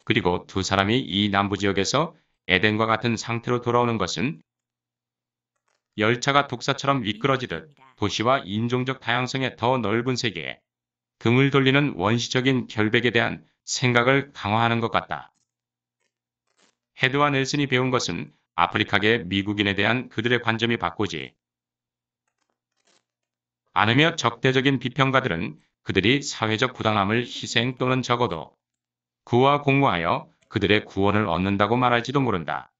그리고 두 사람이 이 남부지역에서 에덴과 같은 상태로 돌아오는 것은 열차가 독사처럼 미끄러지듯 도시와 인종적 다양성의 더 넓은 세계에 등을 돌리는 원시적인 결백에 대한 생각을 강화하는 것 같다. 헤드와 넬슨이 배운 것은 아프리카계 미국인에 대한 그들의 관점이 바꾸지 않으며 적대적인 비평가들은 그들이 사회적 부당함을 희생 또는 적어도 구와 공모하여 그들의 구원을 얻는다고 말할지도 모른다.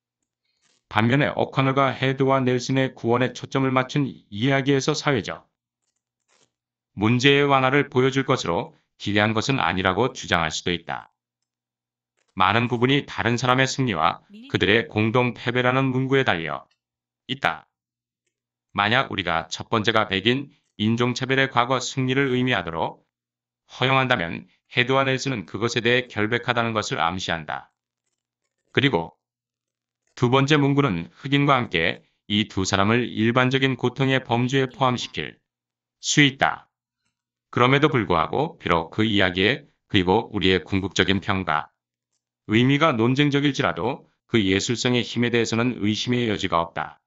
반면에 어커널과 헤드와 넬슨의 구원에 초점을 맞춘 이야기에서 사회적 문제의 완화를 보여줄 것으로 기대한 것은 아니라고 주장할 수도 있다. 많은 부분이 다른 사람의 승리와 그들의 공동 패배라는 문구에 달려 있다. 만약 우리가 첫 번째가 백인 인종차별의 과거 승리를 의미하도록 허용한다면 헤드와 넬슨은 그것에 대해 결백하다는 것을 암시한다. 그리고 두 번째 문구는 흑인과 함께 이 두 사람을 일반적인 고통의 범주에 포함시킬 수 있다. 그럼에도 불구하고 비록 그 이야기에 그리고 우리의 궁극적인 평가, 의미가 논쟁적일지라도 그 예술성의 힘에 대해서는 의심의 여지가 없다.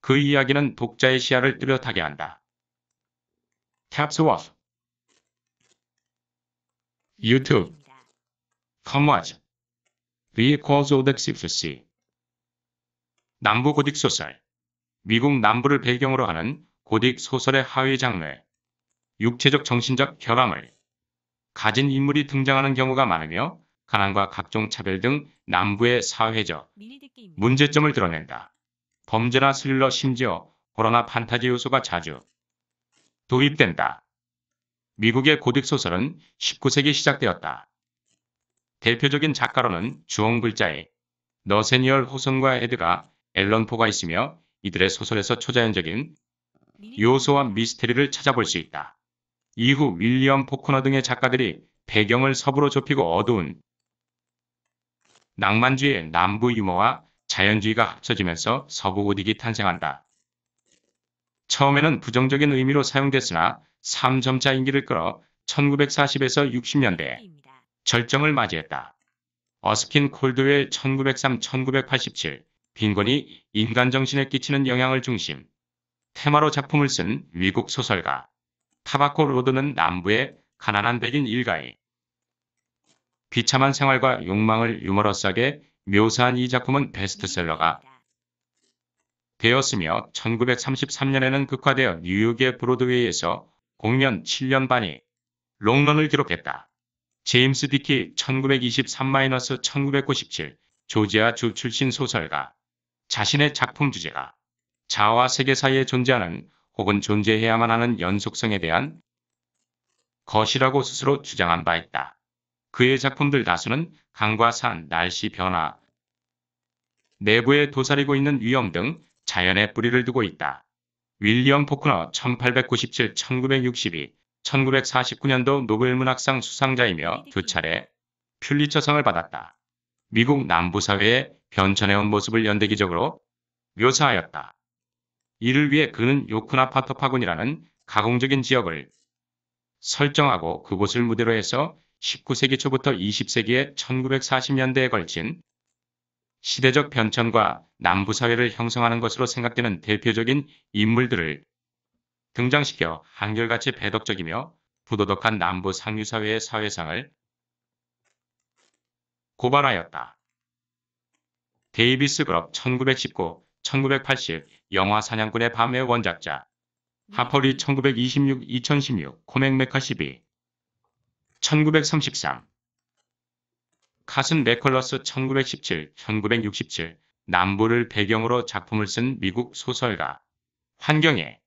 그 이야기는 독자의 시야를 뚜렷하게 한다. 탭스워프 유튜브 컴워즈 리코즈 오덱시프시 남부 고딕 소설 미국 남부를 배경으로 하는 고딕 소설의 하위 장르 육체적 정신적 결함을 가진 인물이 등장하는 경우가 많으며 가난과 각종 차별 등 남부의 사회적 문제점을 드러낸다. 범죄나 스릴러 심지어 코로나 판타지 요소가 자주 도입된다. 미국의 고딕 소설은 19세기 시작되었다. 대표적인 작가로는 주홍글자의 너세니얼 호선과 에드가 앨런포가 있으며 이들의 소설에서 초자연적인 요소와 미스테리를 찾아볼 수 있다. 이후 윌리엄 포코너 등의 작가들이 배경을 서부로 좁히고 어두운 낭만주의 남부 유머와 자연주의가 합쳐지면서 서부 고딕이 탄생한다. 처음에는 부정적인 의미로 사용됐으나 3점차 인기를 끌어 1940에서 60년대 절정을 맞이했다. 어스킨 콜드웰 1903-1987 빈곤이 인간 정신에 끼치는 영향을 중심 테마로 작품을 쓴 미국 소설가 타바코 로드는 남부의 가난한 백인 일가의 비참한 생활과 욕망을 유머러스하게 묘사한 이 작품은 베스트셀러가 되었으며 1933년에는 극화되어 뉴욕의 브로드웨이에서 공연 7년 반이 롱런을 기록했다. 제임스 디키 1923-1997 조지아 주 출신 소설가 자신의 작품 주제가 자아와 세계 사이에 존재하는 혹은 존재해야만 하는 연속성에 대한 것이라고 스스로 주장한 바 있다. 그의 작품들 다수는 강과 산, 날씨 변화, 내부에 도사리고 있는 위험 등 자연에 뿌리를 두고 있다. 윌리엄 포크너 1897-1962 1949년도 노벨문학상 수상자이며 두 차례 퓰리처상을 받았다. 미국 남부사회에 변천해온 모습을 연대기적으로 묘사하였다. 이를 위해 그는 요크나파토 파군이라는 가공적인 지역을 설정하고 그곳을 무대로 해서 19세기 초부터 20세기의 1940년대에 걸친 시대적 변천과 남부사회를 형성하는 것으로 생각되는 대표적인 인물들을 등장시켜 한결같이 배덕적이며 부도덕한 남부 상류사회의 사회상을 고발하였다. 데이비스 그럽 1919, 1980 영화 사냥꾼의 밤의 원작자 하퍼리 1926, 2016 코맥 메카시비 1933 카슨 맥컬러스 1917, 1967 남부를 배경으로 작품을 쓴 미국 소설가. 환경에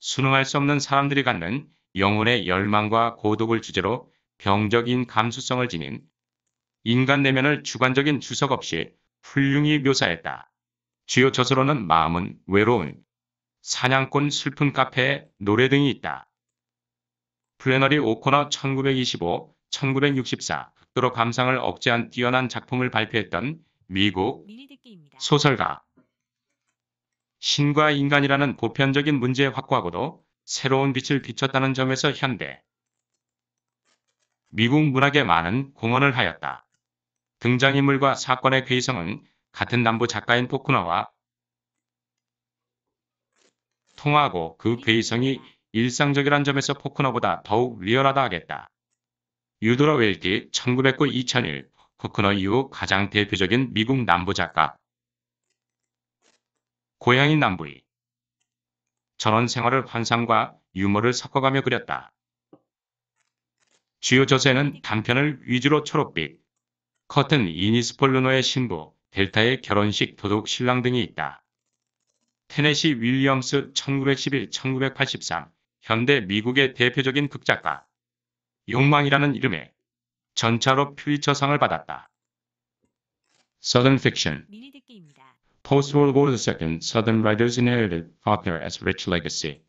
수능할 수 없는 사람들이 갖는 영혼의 열망과 고독을 주제로 병적인 감수성을 지닌 인간 내면을 주관적인 주석 없이 훌륭히 묘사했다. 주요 저서로는 마음은 외로운, 사냥꾼 슬픈 카페, 노래 등이 있다. 플래너리 오코너 1925, 1964 극도로 감상을 억제한 뛰어난 작품을 발표했던 미국 소설가 신과 인간이라는 보편적인 문제 확고하고도 새로운 빛을 비췄다는 점에서 현대 미국 문학에 많은 공헌을 하였다. 등장인물과 사건의 괴이성은 같은 남부 작가인 포크너와 통하고 그 괴이성이 일상적이란 점에서 포크너보다 더욱 리얼하다 하겠다. 유도라 웰디 1909 2001 코크너 이후 가장 대표적인 미국 남부 작가 고향인남부의 전원 생활을 환상과 유머를 섞어가며 그렸다. 주요 저서에는 단편을 위주로 초록빛, 커튼 이니스폴르노의 신부, 델타의 결혼식 도둑 신랑 등이 있다. 테네시 윌리엄스 1911-1983 현대 미국의 대표적인 극작가 욕망이라는 이름의 전차로 퓨리처상을 받았다. Southern Fiction Post-World War II Southern writers inherited Faulkner as rich legacy.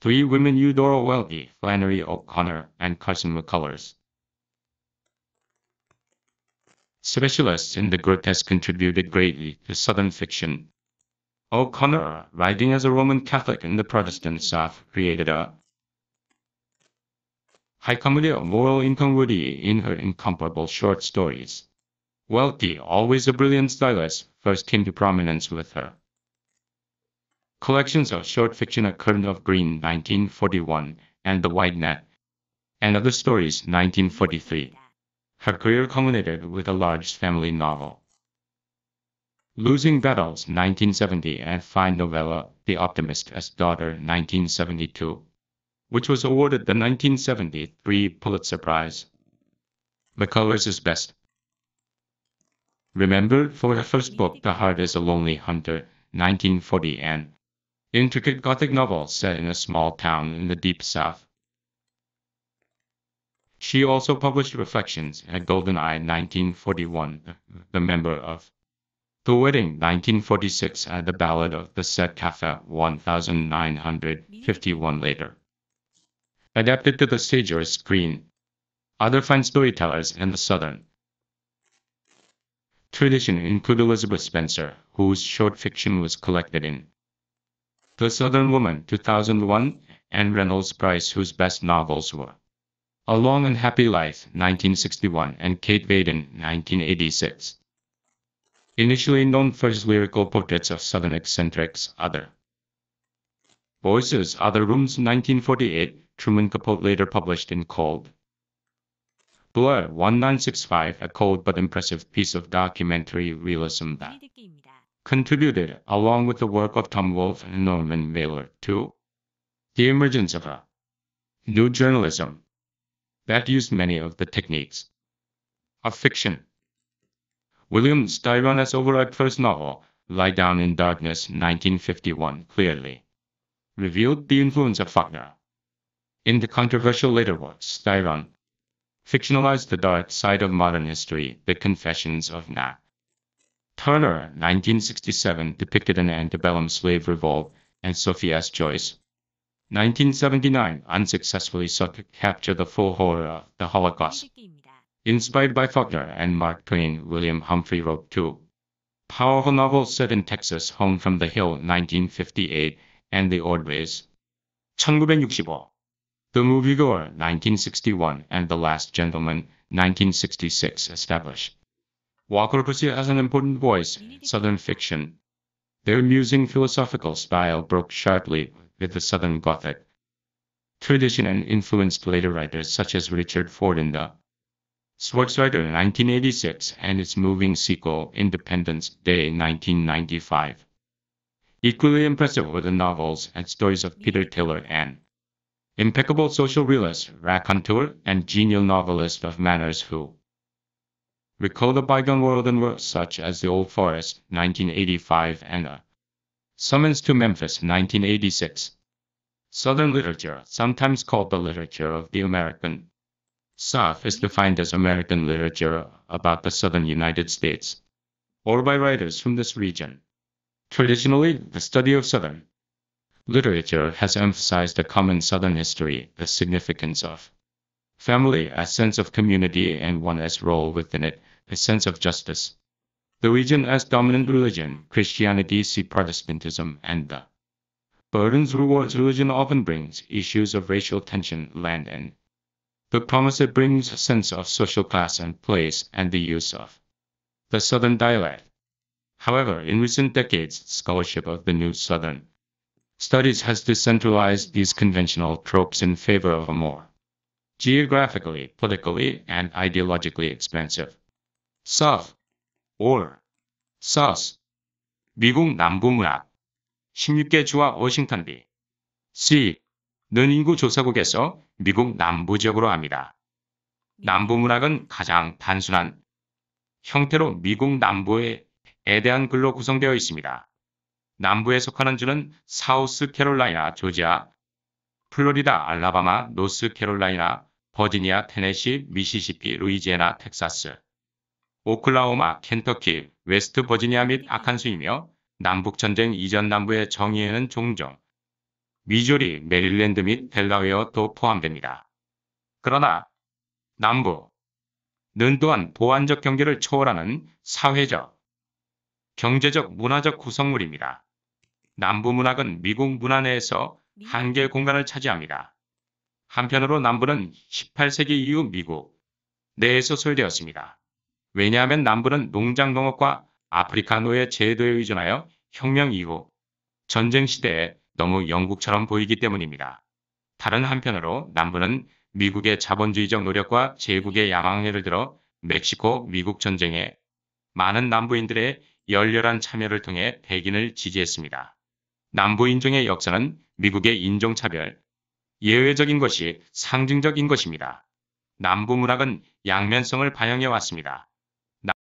Three women Eudora Welby, Flannery O'Connor, and Carson McCullers. Specialists in the grotesque contributed greatly to Southern fiction. O'Connor, writing as a Roman Catholic in the Protestant South, created a High comedy of Oral Incongruity in her incomparable short stories. Wealthy, always a brilliant stylist, first came to prominence with her. Collections of short fiction A Current of Green 1941 and The Wide Net and Other Stories 1943. Her career culminated with a large family novel. Losing Battles 1970 and fine novella The Optimist as Daughter 1972 which was awarded the 1973 Pulitzer Prize. colors is best. Remembered for her first book, The Heart is a Lonely Hunter, 1940, and intricate Gothic novel set in a small town in the Deep South. She also published Reflections at Eye*, 1941, the member of The Wedding 1946 and The Ballad of the Set Cafe 1951 later adapted to the stage or screen. Other fine storytellers in the Southern tradition include Elizabeth Spencer, whose short fiction was collected in The Southern Woman 2001 and Reynolds Price, whose best novels were A Long and Happy Life 1961 and Kate Vaden 1986. Initially known for his lyrical portraits of Southern eccentrics, other Voices, Other Rooms 1948 Truman Capote later published in Cold Blur 1965, a cold but impressive piece of documentary realism that contributed, along with the work of Tom Wolfe and Norman Mailer, to the emergence of a new journalism that used many of the techniques of fiction. Williams' Diana's overripe first novel, Lie Down in Darkness, 1951, clearly revealed the influence of Faulkner in the controversial later works, Styron, fictionalized the dark side of modern history, The Confessions of Na. Turner, 1967, depicted an antebellum slave revolt, and Sophie S. Joyce, 1979, unsuccessfully sought to capture the full horror of the Holocaust. Inspired by Faulkner and Mark Twain, William Humphrey wrote two powerful novels set in Texas, Home from the Hill, 1958, and The Ordways, 1965. The movie Gore 1961 and The Last Gentleman 1966 established Walker Pussy as an important voice in Southern fiction. Their amusing philosophical style broke sharply with the Southern Gothic tradition and influenced later writers such as Richard Ford in the Writer 1986 and its moving sequel Independence Day 1995. Equally impressive were the novels and stories of Peter Tiller and impeccable social realist, raconteur, and genial novelist of manners who recall the bygone world and works such as The Old Forest, 1985, and A Summons to Memphis, 1986. Southern literature, sometimes called the literature of the American South, is defined as American literature about the southern United States, or by writers from this region. Traditionally, the study of Southern Literature has emphasized the common Southern history, the significance of family, a sense of community and one's role within it, a sense of justice. The region as dominant religion, Christianity, see Protestantism, and the burdens rewards religion often brings, issues of racial tension, land, and the promise it brings, a sense of social class and place, and the use of the Southern dialect. However, in recent decades, scholarship of the New Southern Studies has decentralized these conventional tropes in favor of a more geographically, politically, and ideologically expansive South or South 미국 남부문학 16개 주와 워싱턴비 C 는 인구 조사국에서 미국 남부 지역으로 합니다. 남부 문학은 가장 단순한 형태로 미국 남부에 대한 글로 구성되어 있습니다. 남부에 속하는 주는 사우스캐롤라이나, 조지아, 플로리다, 알라바마, 노스캐롤라이나, 버지니아, 테네시, 미시시피, 루이지애나, 텍사스, 오클라호마, 켄터키, 웨스트 버지니아 및 아칸수이며 남북전쟁 이전 남부의 정의에는 종종 미조리, 메릴랜드 및 델라웨어도 포함됩니다. 그러나 남부는 또한 보완적 경계를 초월하는 사회적, 경제적 문화적 구성물입니다. 남부 문학은 미국 문화 내에서 한계 공간을 차지합니다. 한편으로 남부는 18세기 이후 미국 내에서 소외되었습니다. 왜냐하면 남부는 농장 농업과 아프리카 노예 제도에 의존하여 혁명 이후 전쟁 시대에 너무 영국처럼 보이기 때문입니다. 다른 한편으로 남부는 미국의 자본주의적 노력과 제국의 야망 예를 들어 멕시코, 미국 전쟁에 많은 남부인들의 열렬한 참여를 통해 백인을 지지했습니다. 남부인종의 역사는 미국의 인종차별, 예외적인 것이 상징적인 것입니다. 남부 문학은 양면성을 반영해 왔습니다.